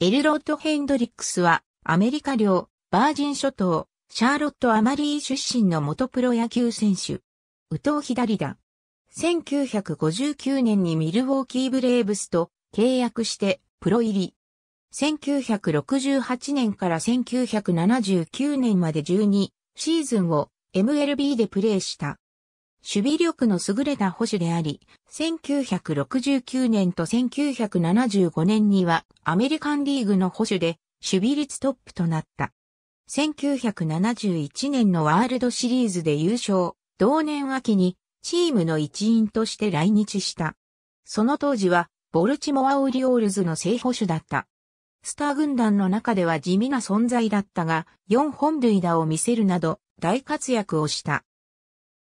エルロート・ヘンドリックスは、アメリカ領、バージン諸島、シャーロット・アマリー出身の元プロ野球選手。右投左打。1959年にミルウォーキー・ブレーブスと契約してプロ入り。1968年から1979年まで12シーズンを MLB でプレーした。守備力の優れた保守であり、1969年と1975年にはアメリカンリーグの保守で守備率トップとなった。1971年のワールドシリーズで優勝、同年秋にチームの一員として来日した。その当時はボルチモア・オリオールズの正保守だった。スター軍団の中では地味な存在だったが、4本塁打を見せるなど大活躍をした。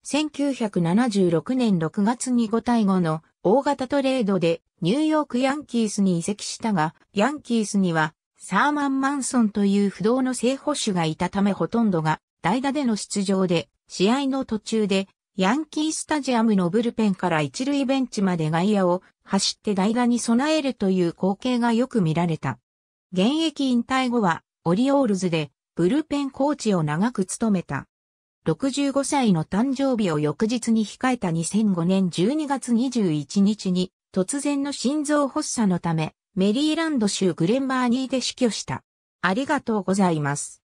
1976年6月に5対5の大型トレードでニューヨークヤンキースに移籍したが、ヤンキースにはサーマン・マンソンという不動の正捕手がいたためほとんどが代打での出場で、試合の途中でヤンキースタジアムのブルペンから一塁ベンチまで外野を走って代打に備えるという光景がよく見られた。現役引退後はオリオールズでブルペンコーチを長く務めた。65歳の誕生日を翌日に控えた2005年12月21日に、突然の心臓発作のため、メリーランド州グレンバーニーで死去した。ありがとうございます。